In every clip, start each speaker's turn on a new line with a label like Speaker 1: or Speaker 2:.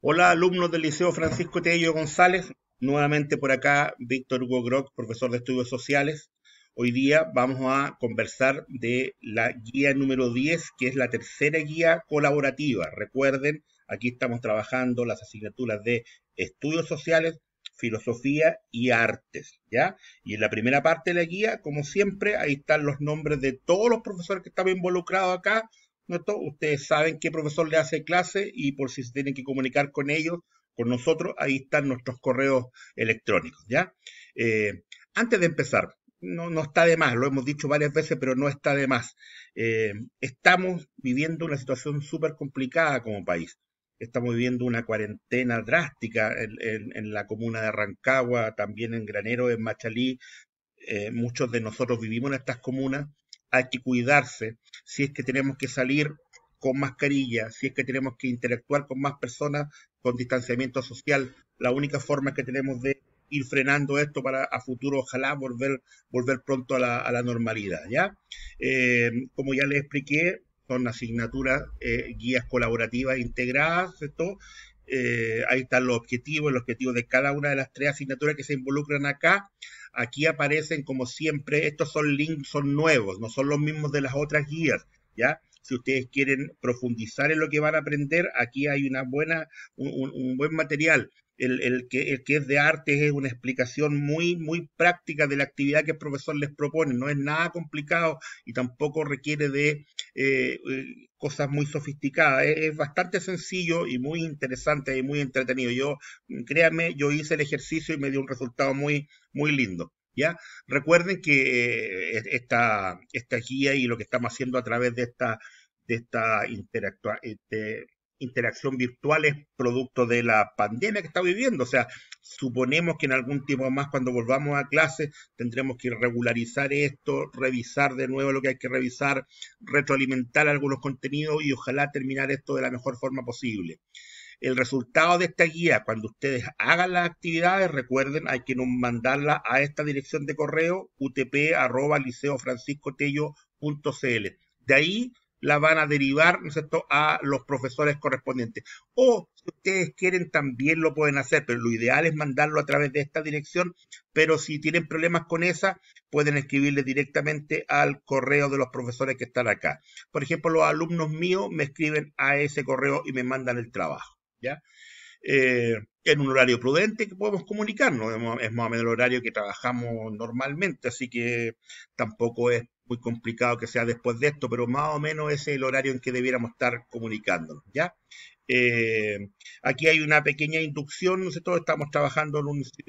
Speaker 1: Hola, alumnos del Liceo Francisco Tello González. Nuevamente por acá, Víctor Hugo Grock, profesor de Estudios Sociales. Hoy día vamos a conversar de la guía número 10, que es la tercera guía colaborativa. Recuerden, aquí estamos trabajando las asignaturas de Estudios Sociales, Filosofía y Artes, ¿ya? Y en la primera parte de la guía, como siempre, ahí están los nombres de todos los profesores que estaban involucrados acá, Ustedes saben qué profesor le hace clase y por si se tienen que comunicar con ellos, con nosotros, ahí están nuestros correos electrónicos, ¿ya? Eh, antes de empezar, no, no, está de más, lo hemos dicho varias veces, pero no está de más. Eh, estamos viviendo una situación súper complicada como país. Estamos viviendo una cuarentena drástica en, la comuna de Arrancagua, también en Granero, en Machalí. Eh, muchos de nosotros vivimos en estas comunas hay que cuidarse, si es que tenemos que salir con mascarilla, si es que tenemos que interactuar con más personas con distanciamiento social, la única forma que tenemos de ir frenando esto para a futuro ojalá volver, volver pronto a la, normalidad. ¿ya? Eh, como ya les expliqué, son asignaturas, eh, guías colaborativas integradas, eh, ahí están los objetivos, el objetivo de cada una de las tres asignaturas que se involucran acá. Aquí aparecen, como siempre, estos son links, son nuevos, no son los mismos de las otras guías, ¿ya? Si ustedes quieren profundizar en lo que van a aprender, aquí hay una buena, un, un buen material el, que, el, que, es de arte es una explicación muy, muy práctica de la actividad que el profesor les propone. No es nada complicado y tampoco requiere de eh, eh, cosas muy sofisticadas. Es, bastante sencillo y muy interesante y muy entretenido. Yo, créanme, yo hice el ejercicio y me dio un resultado muy, muy lindo. ¿Ya? Recuerden que eh, esta, esta guía y lo que estamos haciendo a través de esta, de esta este, interacción virtual es producto de la pandemia que está viviendo. O sea, suponemos que en algún tiempo más, cuando volvamos a clase, tendremos que regularizar esto, revisar de nuevo lo que hay que revisar, retroalimentar algunos contenidos y ojalá terminar esto de la mejor forma posible. El resultado de esta guía, cuando ustedes hagan las actividades, recuerden, hay que mandarla a esta dirección de correo utp.liceofranciscotello.cl. De ahí la van a derivar ¿no es a los profesores correspondientes. O si ustedes quieren también lo pueden hacer, pero lo ideal es mandarlo a través de esta dirección, pero si tienen problemas con esa, pueden escribirle directamente al correo de los profesores que están acá. Por ejemplo, los alumnos míos me escriben a ese correo y me mandan el trabajo, ¿ya? Eh, en un horario prudente que podemos comunicarnos, es más o menos el horario que trabajamos normalmente, así que tampoco es muy complicado que sea después de esto, pero más o menos ese es el horario en que debiéramos estar comunicándonos, ¿ya? Eh, aquí hay una pequeña inducción, nosotros estamos trabajando en,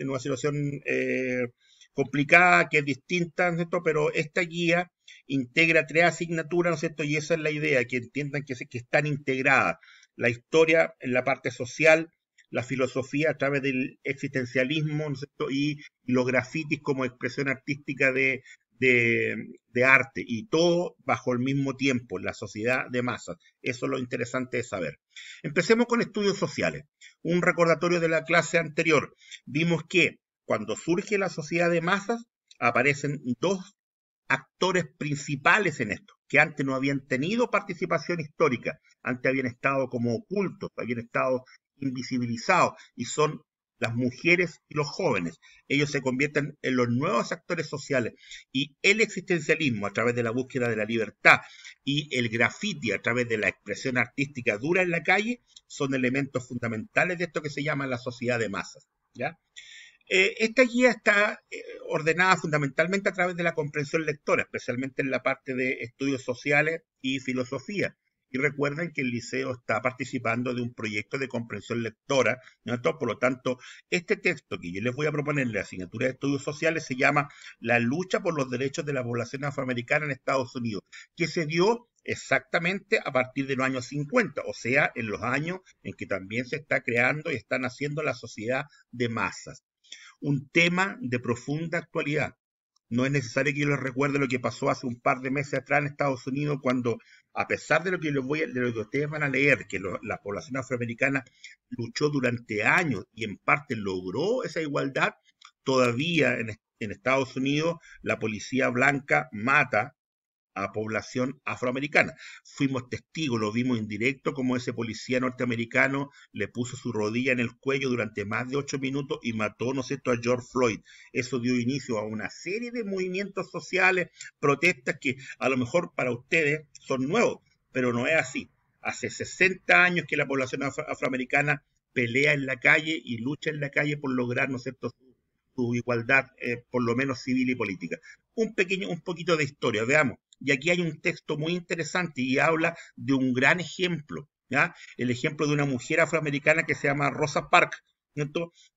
Speaker 1: una situación eh, complicada, que es distinta, ¿no es Pero esta guía integra tres asignaturas, ¿no es cierto? Y esa es la idea, que entiendan que, que están integradas la historia en la parte social, la filosofía a través del existencialismo ¿no es y, los grafitis como expresión artística de, de, arte y todo bajo el mismo tiempo, la sociedad de masas. Eso es lo interesante de saber. Empecemos con estudios sociales. Un recordatorio de la clase anterior. Vimos que cuando surge la sociedad de masas, aparecen dos actores principales en esto, que antes no habían tenido participación histórica, antes habían estado como ocultos, habían estado invisibilizados y son las mujeres y los jóvenes. Ellos se convierten en los nuevos actores sociales y el existencialismo a través de la búsqueda de la libertad y el graffiti a través de la expresión artística dura en la calle son elementos fundamentales de esto que se llama la sociedad de masas. ¿ya? Eh, esta guía está eh, ordenada fundamentalmente a través de la comprensión lectora, especialmente en la parte de estudios sociales y filosofía. Y recuerden que el liceo está participando de un proyecto de comprensión lectora, ¿no? cierto? por lo tanto, este texto que yo les voy a proponer en la asignatura de estudios sociales se llama La lucha por los derechos de la población afroamericana en Estados Unidos, que se dio exactamente a partir de los años 50, o sea, en los años en que también se está creando y está naciendo la sociedad de masas. Un tema de profunda actualidad no es necesario que yo les recuerde lo que pasó hace un par de meses atrás en Estados Unidos, cuando, a pesar de lo que, les voy lo que ustedes van a leer, que la población afroamericana luchó durante años y en parte logró esa igualdad, todavía en, en Estados Unidos la policía blanca mata a población afroamericana. Fuimos testigos, lo vimos en directo, como ese policía norteamericano le puso su rodilla en el cuello durante más de ocho minutos y mató, ¿no sé, a George Floyd. Eso dio inicio a una serie de movimientos sociales, protestas que a lo mejor para ustedes son nuevos, pero no es así. Hace 60 años que la población afroamericana pelea en la calle y lucha en la calle por lograr, ¿no sé, cierto?, su, su igualdad, eh, por lo menos civil y política. Un pequeño, un poquito de historia, veamos y aquí hay un texto muy interesante y habla de un gran ejemplo, ¿ya? el ejemplo de una mujer afroamericana que se llama Rosa Parks,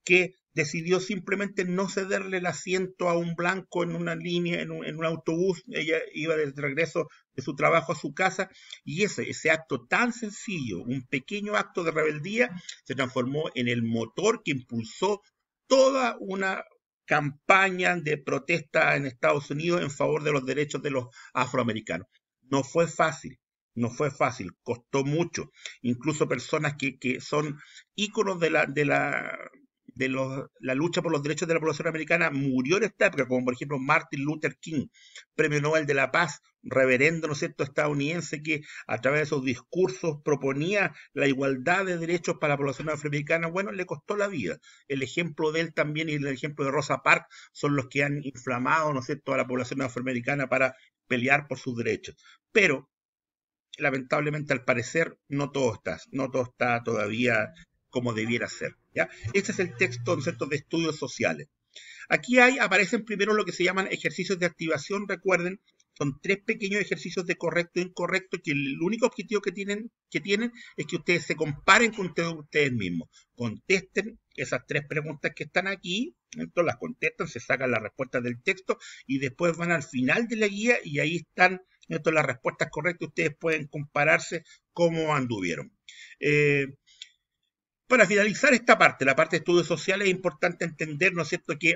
Speaker 1: que decidió simplemente no cederle el asiento a un blanco en una línea, en un, autobús. Ella iba de regreso de su trabajo a su casa y ese, ese acto tan sencillo, un pequeño acto de rebeldía, se transformó en el motor que impulsó toda una campañas de protesta en Estados Unidos en favor de los derechos de los afroamericanos. No fue fácil, no fue fácil, costó mucho. Incluso personas que, que son íconos de la, de la, de los, la lucha por los derechos de la población americana murió en esta época, como por ejemplo Martin Luther King, premio Nobel de la Paz, reverendo, ¿no es cierto?, estadounidense que a través de sus discursos proponía la igualdad de derechos para la población afroamericana, bueno, le costó la vida. El ejemplo de él también y el ejemplo de Rosa Parks son los que han inflamado, ¿no es cierto?, a la población afroamericana para pelear por sus derechos. Pero, lamentablemente, al parecer, no todo está, no todo está todavía como debiera ser. ¿ya? Este es el texto de estudios sociales. Aquí hay, aparecen primero lo que se llaman ejercicios de activación, recuerden, son tres pequeños ejercicios de correcto e incorrecto que el único objetivo que tienen, es que ustedes se comparen con ustedes, mismos, contesten esas tres preguntas que están aquí, entonces las contestan, se sacan las respuestas del texto y después van al final de la guía y ahí están las respuestas correctas, ustedes pueden compararse cómo anduvieron. Eh, para finalizar esta parte, la parte de estudios sociales, es importante entender, ¿no es cierto?, que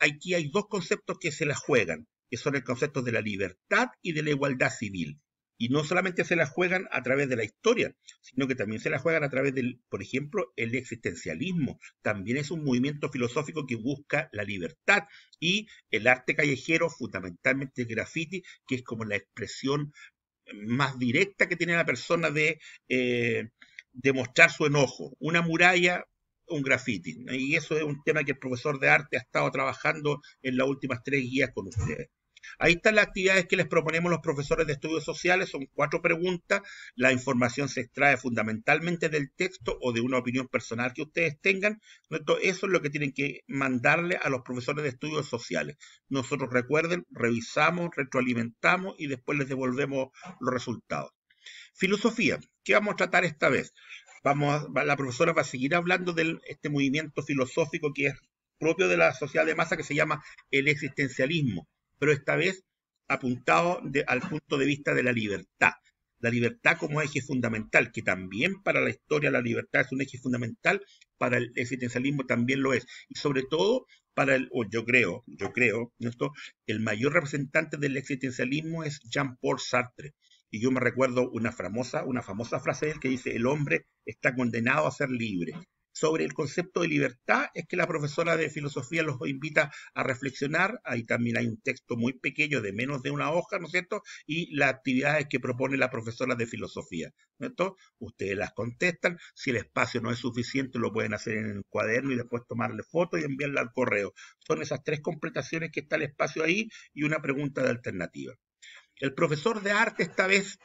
Speaker 1: aquí hay dos conceptos que se la juegan, que son el concepto de la libertad y de la igualdad civil. Y no solamente se la juegan a través de la historia, sino que también se la juegan a través del, por ejemplo, el existencialismo. También es un movimiento filosófico que busca la libertad y el arte callejero, fundamentalmente el graffiti, que es como la expresión más directa que tiene la persona de, eh, demostrar su enojo. Una muralla, un graffiti. Y eso es un tema que el profesor de arte ha estado trabajando en las últimas tres guías con ustedes. Ahí están las actividades que les proponemos los profesores de estudios sociales. Son cuatro preguntas. La información se extrae fundamentalmente del texto o de una opinión personal que ustedes tengan. eso es lo que tienen que mandarle a los profesores de estudios sociales. Nosotros recuerden, revisamos, retroalimentamos y después les devolvemos los resultados. Filosofía, ¿qué vamos a tratar esta vez? Vamos la profesora va a seguir hablando de este movimiento filosófico que es propio de la sociedad de masa que se llama el existencialismo, pero esta vez apuntado al punto de vista de la libertad. La libertad como eje fundamental, que también para la historia la libertad es un eje fundamental, para el existencialismo también lo es. Y sobre todo para el, o yo creo, yo creo, esto. el mayor representante del existencialismo es Jean-Paul Sartre. Y yo me recuerdo una famosa, una famosa frase de él que dice, el hombre está condenado a ser libre. Sobre el concepto de libertad es que la profesora de filosofía los invita a reflexionar. Ahí también hay un texto muy pequeño de menos de una hoja, ¿no es cierto? Y las actividades que propone la profesora de filosofía, ¿no es cierto? Ustedes las contestan. Si el espacio no es suficiente, lo pueden hacer en el cuaderno y después tomarle foto y enviarla al correo. Son esas tres completaciones que está el espacio ahí y una pregunta de alternativa. El profesor de arte esta vez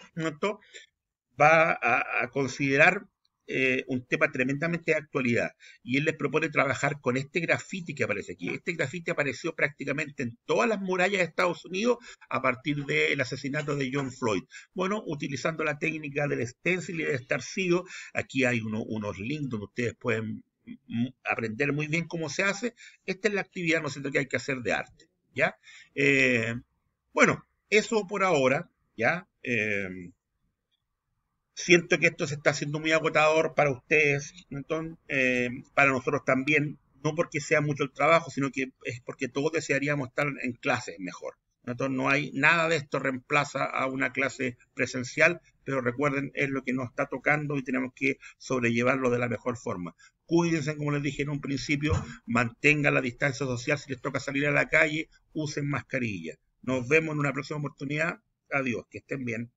Speaker 1: va a, considerar eh, un tema tremendamente de actualidad. Y él les propone trabajar con este grafiti que aparece aquí. Este grafiti apareció prácticamente en todas las murallas de Estados Unidos a partir del asesinato de John Floyd. Bueno, utilizando la técnica del stencil y del estarcido, aquí hay unos links donde ustedes pueden mm, aprender muy bien cómo se hace. Esta es la actividad, no sé que hay que hacer de arte. ¿ya? Eh, bueno, eso por ahora, ¿ya? Eh, siento que esto se está haciendo muy agotador para ustedes, eh, para nosotros también, no porque sea mucho el trabajo, sino que es porque todos desearíamos estar en clase mejor. Entonces no hay nada de esto reemplaza a una clase presencial, pero recuerden, es lo que nos está tocando y tenemos que sobrellevarlo de la mejor forma. Cuídense, como les dije en un principio, mantengan la distancia social, si les toca salir a la calle, usen mascarilla. Nos vemos en una próxima oportunidad. Adiós, que estén bien.